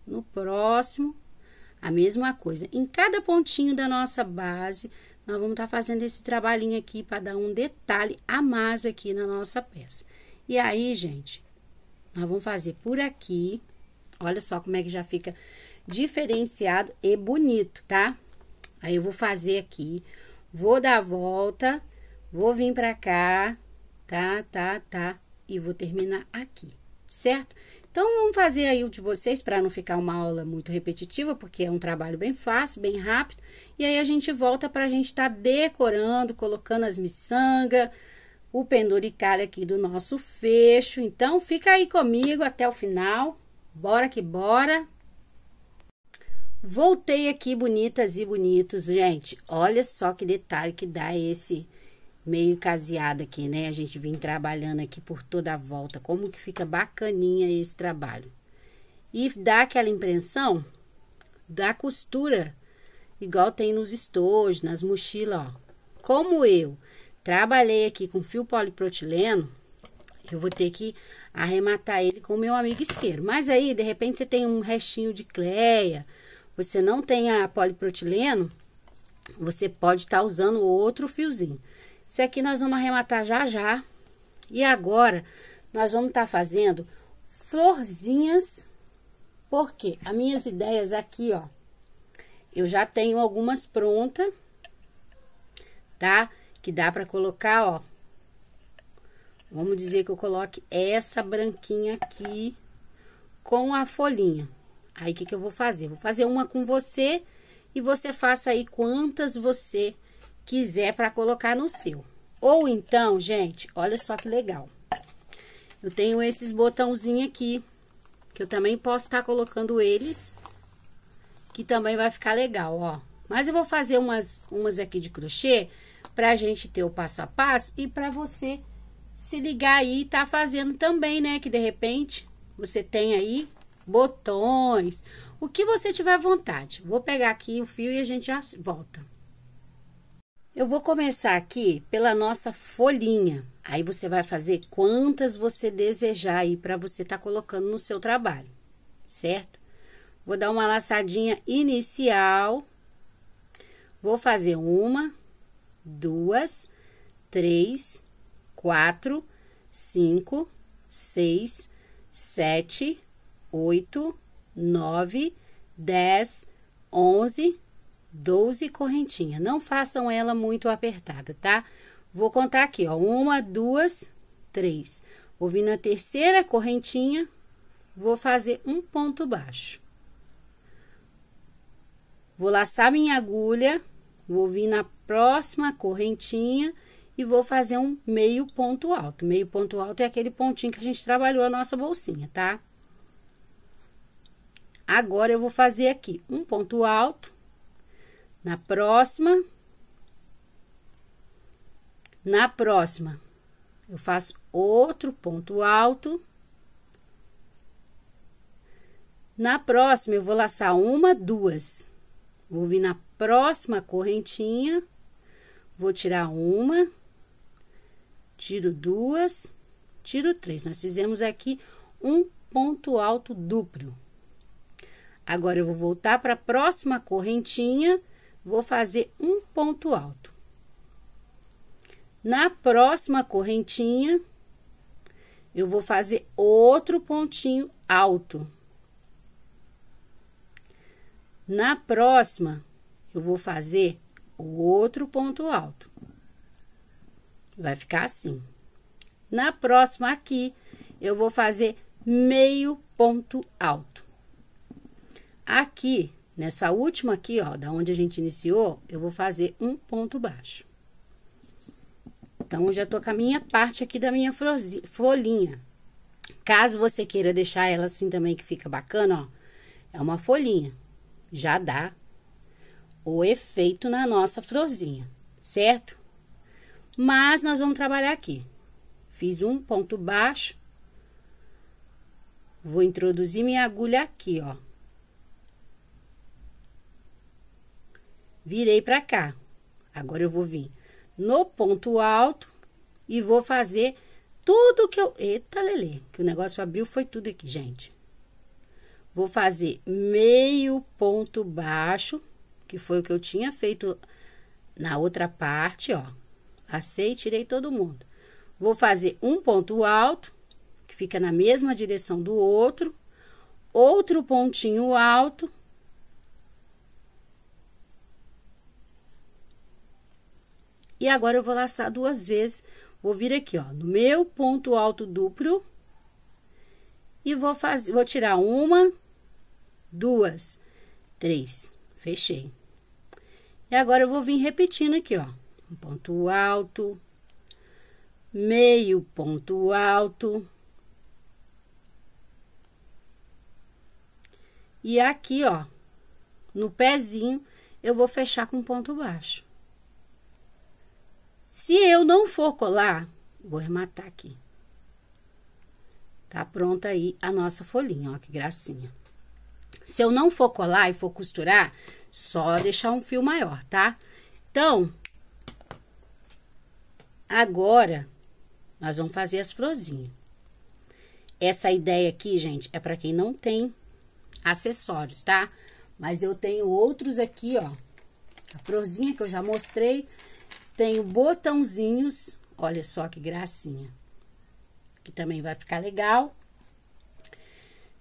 No próximo, a mesma coisa. Em cada pontinho da nossa base, nós vamos estar tá fazendo esse trabalhinho aqui para dar um detalhe a mais aqui na nossa peça. E aí, gente, nós vamos fazer por aqui. Olha só como é que já fica diferenciado e bonito, tá? Aí, eu vou fazer aqui, vou dar a volta Vou vir para cá, tá, tá, tá, e vou terminar aqui, certo? Então, vamos fazer aí o de vocês para não ficar uma aula muito repetitiva, porque é um trabalho bem fácil, bem rápido. E aí a gente volta para a gente estar tá decorando, colocando as miçangas, o penduricalho aqui do nosso fecho. Então, fica aí comigo até o final. Bora que bora! Voltei aqui, bonitas e bonitos, gente. Olha só que detalhe que dá esse meio caseado aqui, né? A gente vem trabalhando aqui por toda a volta, como que fica bacaninha esse trabalho. E dá aquela impressão da costura, igual tem nos estojos, nas mochilas, ó. Como eu trabalhei aqui com fio poliprotileno, eu vou ter que arrematar ele com o meu amigo isqueiro. Mas aí, de repente, você tem um restinho de cleia, você não tem a poliprotileno, você pode estar tá usando outro fiozinho. Isso aqui nós vamos arrematar já já. E agora, nós vamos estar tá fazendo florzinhas, porque as minhas ideias aqui, ó, eu já tenho algumas prontas, tá? Que dá pra colocar, ó. Vamos dizer que eu coloque essa branquinha aqui com a folhinha. Aí, o que que eu vou fazer? Vou fazer uma com você e você faça aí quantas você quiser para colocar no seu. Ou então, gente, olha só que legal. Eu tenho esses botãozinhos aqui, que eu também posso estar tá colocando eles, que também vai ficar legal, ó. Mas eu vou fazer umas, umas aqui de crochê, pra gente ter o passo a passo e pra você se ligar aí e tá fazendo também, né? Que de repente você tem aí botões, o que você tiver vontade. Vou pegar aqui o fio e a gente já volta. Eu vou começar aqui pela nossa folhinha. Aí você vai fazer quantas você desejar aí para você estar tá colocando no seu trabalho, certo? Vou dar uma laçadinha inicial. Vou fazer uma, duas, três, quatro, cinco, seis, sete, oito, nove, dez, onze, 12 correntinhas. Não façam ela muito apertada, tá? Vou contar aqui, ó. Uma, duas, três. Vou vir na terceira correntinha, vou fazer um ponto baixo. Vou laçar minha agulha, vou vir na próxima correntinha e vou fazer um meio ponto alto. Meio ponto alto é aquele pontinho que a gente trabalhou a nossa bolsinha, tá? Agora, eu vou fazer aqui um ponto alto, na próxima, na próxima, eu faço outro ponto alto. Na próxima, eu vou laçar uma, duas. Vou vir na próxima correntinha, vou tirar uma, tiro duas, tiro três. Nós fizemos aqui um ponto alto duplo. Agora, eu vou voltar para a próxima correntinha vou fazer um ponto alto. Na próxima correntinha, eu vou fazer outro pontinho alto. Na próxima, eu vou fazer o outro ponto alto. Vai ficar assim. Na próxima aqui, eu vou fazer meio ponto alto. Aqui, Nessa última aqui, ó, da onde a gente iniciou, eu vou fazer um ponto baixo. Então, já tô com a minha parte aqui da minha folhinha. Caso você queira deixar ela assim também, que fica bacana, ó, é uma folhinha. Já dá o efeito na nossa florzinha, certo? Mas nós vamos trabalhar aqui. Fiz um ponto baixo. Vou introduzir minha agulha aqui, ó. virei para cá. Agora eu vou vir no ponto alto e vou fazer tudo que eu... Eita, Lele, que o negócio abriu foi tudo aqui, gente. Vou fazer meio ponto baixo, que foi o que eu tinha feito na outra parte, ó. Passei, tirei todo mundo. Vou fazer um ponto alto, que fica na mesma direção do outro, outro pontinho alto, E agora eu vou laçar duas vezes. Vou vir aqui, ó, no meu ponto alto duplo. E vou fazer, vou tirar uma, duas, três. Fechei. E agora eu vou vir repetindo aqui, ó. Um ponto alto, meio ponto alto. E aqui, ó, no pezinho, eu vou fechar com ponto baixo. Se eu não for colar, vou rematar aqui. Tá pronta aí a nossa folhinha, ó, que gracinha. Se eu não for colar e for costurar, só deixar um fio maior, tá? Então, agora, nós vamos fazer as florzinhas. Essa ideia aqui, gente, é para quem não tem acessórios, tá? Mas eu tenho outros aqui, ó. A florzinha que eu já mostrei, tenho botãozinhos, olha só que gracinha, que também vai ficar legal.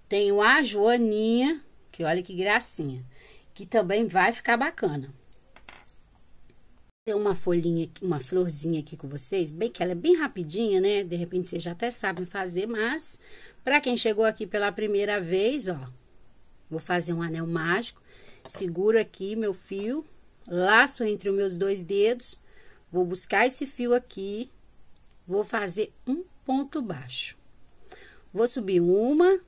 Tenho a Joaninha, que olha que gracinha, que também vai ficar bacana. Tem uma folhinha, uma florzinha aqui com vocês, bem que ela é bem rapidinha, né? De repente vocês já até sabem fazer, mas para quem chegou aqui pela primeira vez, ó, vou fazer um anel mágico. Seguro aqui meu fio, laço entre os meus dois dedos Vou buscar esse fio aqui, vou fazer um ponto baixo. Vou subir uma,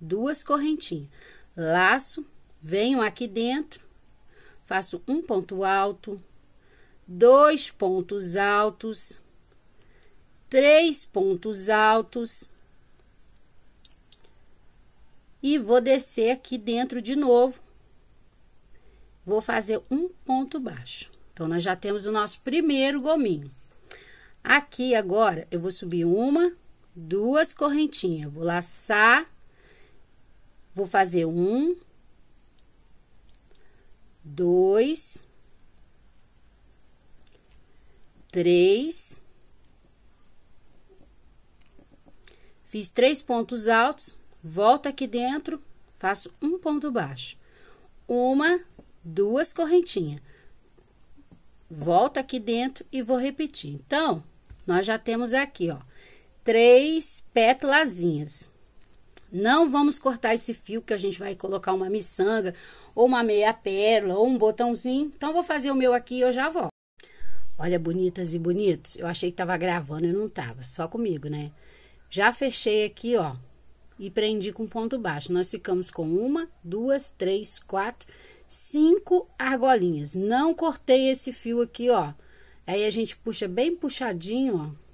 duas correntinhas. Laço, venho aqui dentro, faço um ponto alto, dois pontos altos, três pontos altos. E vou descer aqui dentro de novo. Vou fazer um ponto baixo. Então, nós já temos o nosso primeiro gominho. Aqui agora, eu vou subir uma, duas correntinhas. Vou laçar, vou fazer um, dois, três. Fiz três pontos altos, volto aqui dentro, faço um ponto baixo. Uma, duas correntinhas volto aqui dentro e vou repetir. Então, nós já temos aqui, ó, três pétalazinhas. Não vamos cortar esse fio, que a gente vai colocar uma miçanga, ou uma meia pérola, ou um botãozinho. Então, vou fazer o meu aqui e eu já volto. Olha, bonitas e bonitos, eu achei que tava gravando e não tava, só comigo, né? Já fechei aqui, ó, e prendi com ponto baixo. Nós ficamos com uma, duas, três, quatro, cinco argolinhas. Não cortei esse fio aqui, ó. Aí a gente puxa bem puxadinho, ó.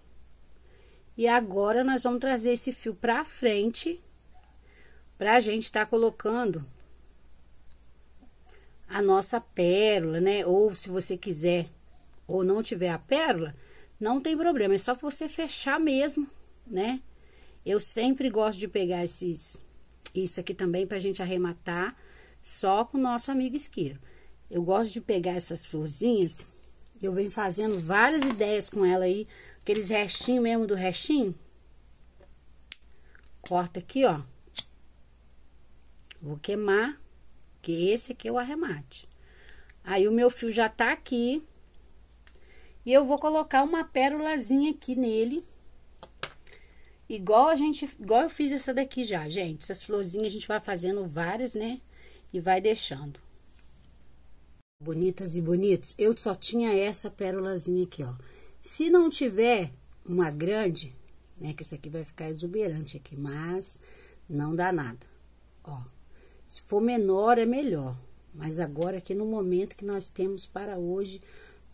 E agora nós vamos trazer esse fio pra frente, pra gente tá colocando a nossa pérola, né? Ou se você quiser, ou não tiver a pérola, não tem problema, é só você fechar mesmo, né? Eu sempre gosto de pegar esses, isso aqui também pra gente arrematar só com o nosso amigo isqueiro. Eu gosto de pegar essas florzinhas, eu venho fazendo várias ideias com ela aí, aqueles restinhos mesmo do restinho. Corta aqui, ó. Vou queimar, que esse aqui é o arremate. Aí, o meu fio já tá aqui. E eu vou colocar uma pérolazinha aqui nele. Igual a gente, igual eu fiz essa daqui já, gente. Essas florzinhas a gente vai fazendo várias, né? e vai deixando. Bonitas e bonitos, eu só tinha essa pérolazinha aqui, ó. Se não tiver uma grande, né, que essa aqui vai ficar exuberante aqui, mas não dá nada, ó. Se for menor é melhor, mas agora aqui no momento que nós temos para hoje,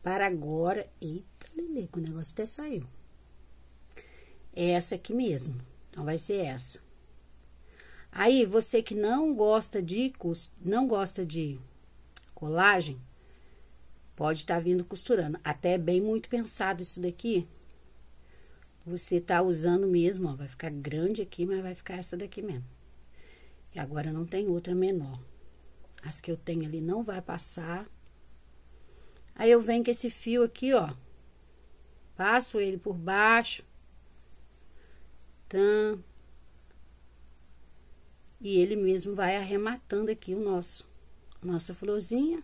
para agora, eita, lelê, que o negócio até saiu. É essa aqui mesmo, então vai ser essa. Aí você que não gosta de não gosta de colagem, pode estar tá vindo costurando. Até é bem muito pensado isso daqui. Você tá usando mesmo, ó, vai ficar grande aqui, mas vai ficar essa daqui mesmo. E agora não tem outra menor. As que eu tenho ali não vai passar. Aí eu venho com esse fio aqui, ó. Passo ele por baixo. Tam, e ele mesmo vai arrematando aqui o nosso, nossa florzinha.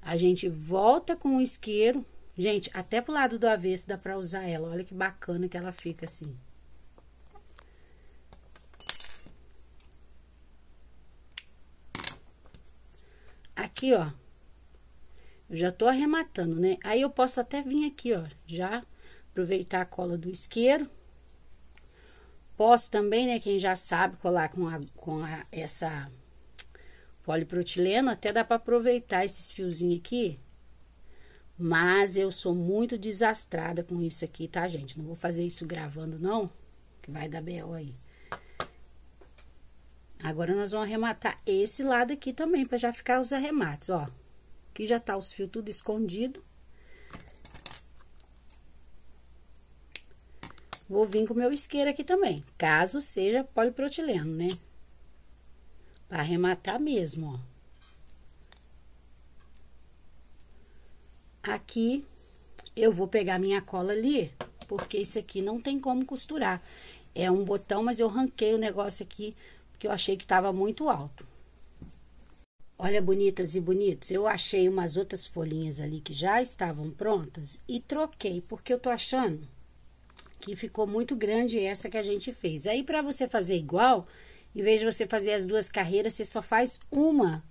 A gente volta com o isqueiro. Gente, até pro lado do avesso dá pra usar ela. Olha que bacana que ela fica assim. Aqui, ó. Eu já tô arrematando, né? Aí eu posso até vir aqui, ó, já aproveitar a cola do isqueiro Posso também, né, quem já sabe, colar com, a, com a, essa poliprotileno, até dá para aproveitar esses fiozinhos aqui. Mas eu sou muito desastrada com isso aqui, tá, gente? Não vou fazer isso gravando, não, que vai dar B.O. aí. Agora, nós vamos arrematar esse lado aqui também, para já ficar os arremates, ó. Aqui já tá os fios tudo escondido. Vou vir com o meu isqueiro aqui também, caso seja poliprotileno, né? Pra arrematar mesmo, ó. Aqui, eu vou pegar minha cola ali, porque isso aqui não tem como costurar. É um botão, mas eu ranquei o negócio aqui, porque eu achei que tava muito alto. Olha, bonitas e bonitos, eu achei umas outras folhinhas ali que já estavam prontas e troquei, porque eu tô achando que ficou muito grande essa que a gente fez. Aí, para você fazer igual, em vez de você fazer as duas carreiras, você só faz uma,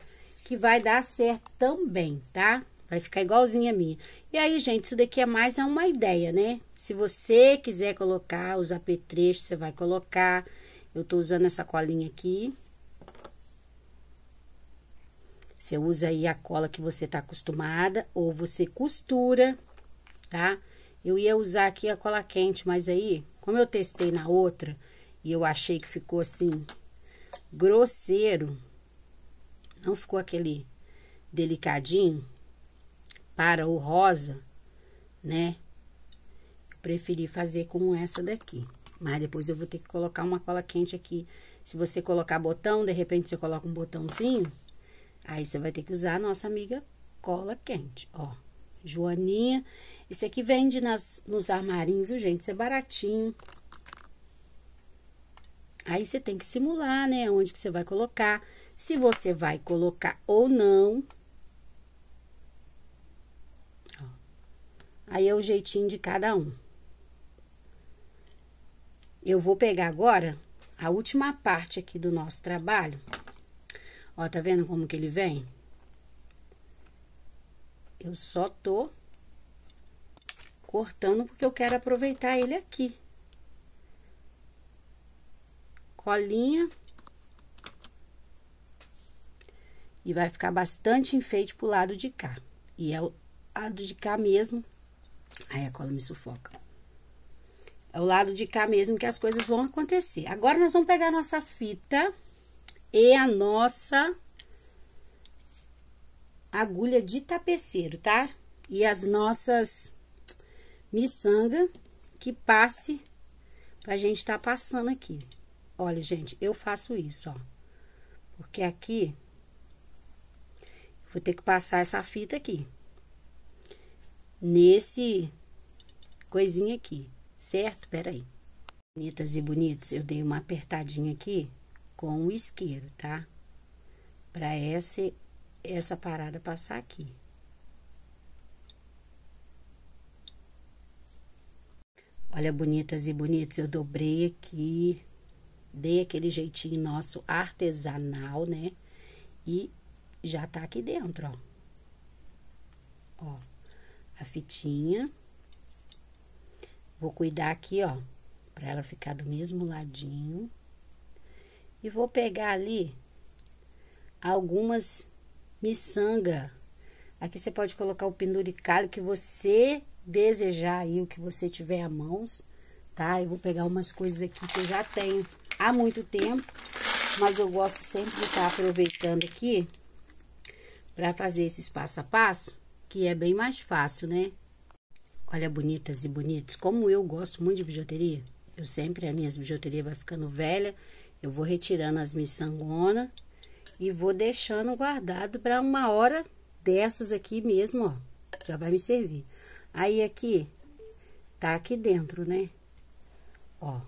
que vai dar certo também, tá? Vai ficar igualzinha a minha. E aí, gente, isso daqui é mais é uma ideia, né? Se você quiser colocar os apetrechos, você vai colocar. Eu tô usando essa colinha aqui. Você usa aí a cola que você tá acostumada, ou você costura, tá? Tá? Eu ia usar aqui a cola quente, mas aí, como eu testei na outra e eu achei que ficou assim grosseiro, não ficou aquele delicadinho para o rosa, né? Eu preferi fazer com essa daqui. Mas depois eu vou ter que colocar uma cola quente aqui. Se você colocar botão, de repente você coloca um botãozinho, aí você vai ter que usar a nossa amiga cola quente, ó. Joaninha. Esse aqui vende nas, nos armarinhos, viu, gente? Isso é baratinho. Aí você tem que simular, né? Onde que você vai colocar, se você vai colocar ou não. Aí é o jeitinho de cada um. Eu vou pegar agora a última parte aqui do nosso trabalho. Ó, tá vendo como que ele vem? Eu só tô cortando porque eu quero aproveitar ele aqui. Colinha. E vai ficar bastante enfeite pro lado de cá. E é o lado de cá mesmo. Aí a cola me sufoca. É o lado de cá mesmo que as coisas vão acontecer. Agora, nós vamos pegar a nossa fita e a nossa agulha de tapeceiro, tá? E as nossas miçanga que passe pra gente tá passando aqui. Olha, gente, eu faço isso, ó. Porque aqui, vou ter que passar essa fita aqui. Nesse coisinha aqui, certo? Pera aí. Bonitas e bonitos, eu dei uma apertadinha aqui com o isqueiro, tá? Pra esse, essa parada passar aqui. Olha, bonitas e bonitos, eu dobrei aqui, dei aquele jeitinho nosso artesanal, né? E já tá aqui dentro, ó. Ó, a fitinha. Vou cuidar aqui, ó, pra ela ficar do mesmo ladinho. E vou pegar ali algumas miçanga. Aqui você pode colocar o penduricalho que você desejar aí, o que você tiver a mãos, tá? Eu vou pegar umas coisas aqui que eu já tenho há muito tempo, mas eu gosto sempre de estar tá aproveitando aqui para fazer esses passo a passo, que é bem mais fácil, né? Olha, bonitas e bonitos, como eu gosto muito de bijuteria, eu sempre, a minha bijuteria vai ficando velha, eu vou retirando as miçangonas e vou deixando guardado para uma hora dessas aqui mesmo, ó. Já vai me servir. Aí, aqui, tá aqui dentro, né? Ó.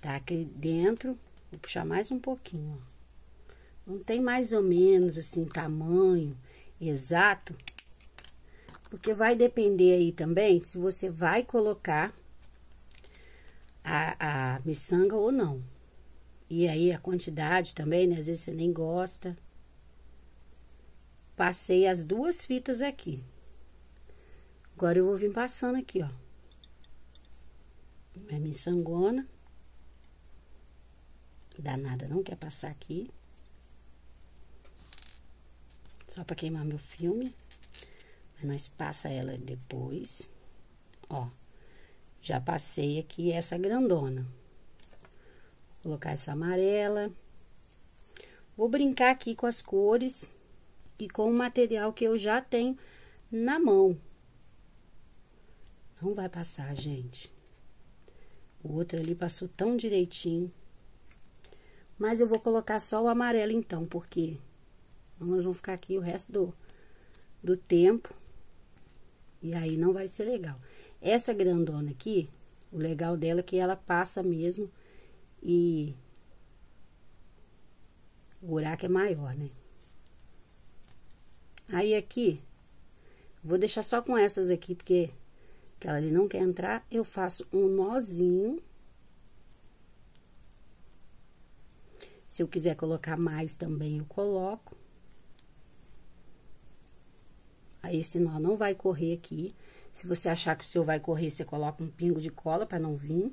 Tá aqui dentro. Vou puxar mais um pouquinho, ó. Não tem mais ou menos, assim, tamanho exato. Porque vai depender aí também se você vai colocar a, a miçanga ou não. E aí a quantidade também, né? Às vezes você nem gosta. Passei as duas fitas aqui. Agora eu vou vir passando aqui, ó. É minha sangona. Danada não quer passar aqui. Só pra queimar meu filme. Mas nós passa ela depois. Ó. Já passei aqui essa grandona colocar essa amarela. Vou brincar aqui com as cores e com o material que eu já tenho na mão. Não vai passar, gente. O outro ali passou tão direitinho. Mas eu vou colocar só o amarelo então, porque nós vamos ficar aqui o resto do, do tempo. E aí não vai ser legal. Essa grandona aqui, o legal dela é que ela passa mesmo e o buraco é maior, né? Aí aqui, vou deixar só com essas aqui, porque aquela ali não quer entrar. Eu faço um nozinho. Se eu quiser colocar mais também, eu coloco. Aí esse nó não vai correr aqui. Se você achar que o seu vai correr, você coloca um pingo de cola para não vir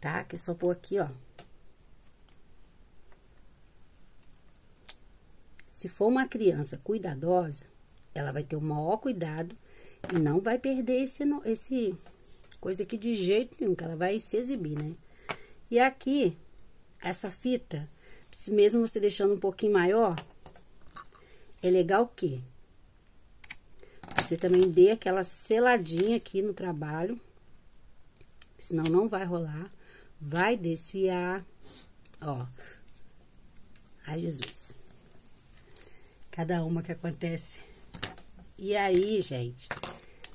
tá? Que é só por aqui, ó. Se for uma criança cuidadosa, ela vai ter o maior cuidado e não vai perder esse, esse coisa aqui de jeito nenhum, que ela vai se exibir, né? E aqui, essa fita, se mesmo você deixando um pouquinho maior, é legal que você também dê aquela seladinha aqui no trabalho, senão não vai rolar vai desfiar, ó. Ai, Jesus. Cada uma que acontece. E aí, gente,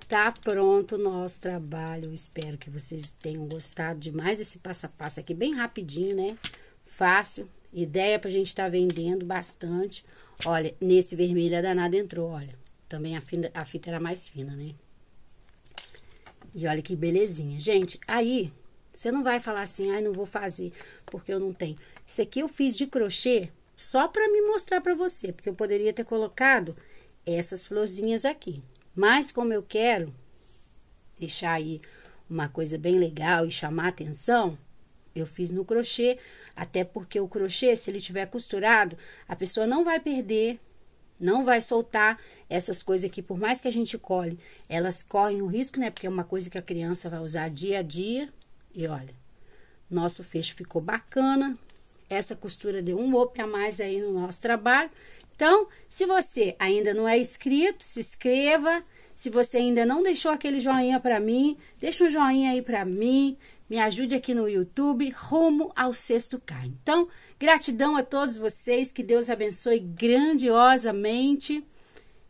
tá pronto o nosso trabalho. espero que vocês tenham gostado demais esse passo a passo aqui, bem rapidinho, né? Fácil. Ideia pra gente estar tá vendendo bastante. Olha, nesse vermelho a danada entrou, olha. Também a a fita era mais fina, né? E olha que belezinha. Gente, aí você não vai falar assim, ai, não vou fazer porque eu não tenho. Isso aqui eu fiz de crochê só para me mostrar para você, porque eu poderia ter colocado essas florzinhas aqui. Mas como eu quero deixar aí uma coisa bem legal e chamar atenção, eu fiz no crochê, até porque o crochê, se ele tiver costurado, a pessoa não vai perder, não vai soltar essas coisas aqui, por mais que a gente colhe, elas correm o risco, né? Porque é uma coisa que a criança vai usar dia a dia, e olha, nosso fecho ficou bacana. Essa costura deu um up a mais aí no nosso trabalho. Então, se você ainda não é inscrito, se inscreva. Se você ainda não deixou aquele joinha para mim, deixa um joinha aí para mim. Me ajude aqui no YouTube, rumo ao sexto K. Então, gratidão a todos vocês, que Deus abençoe grandiosamente.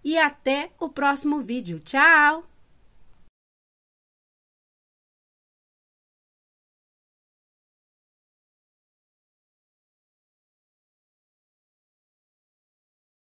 E até o próximo vídeo. Tchau!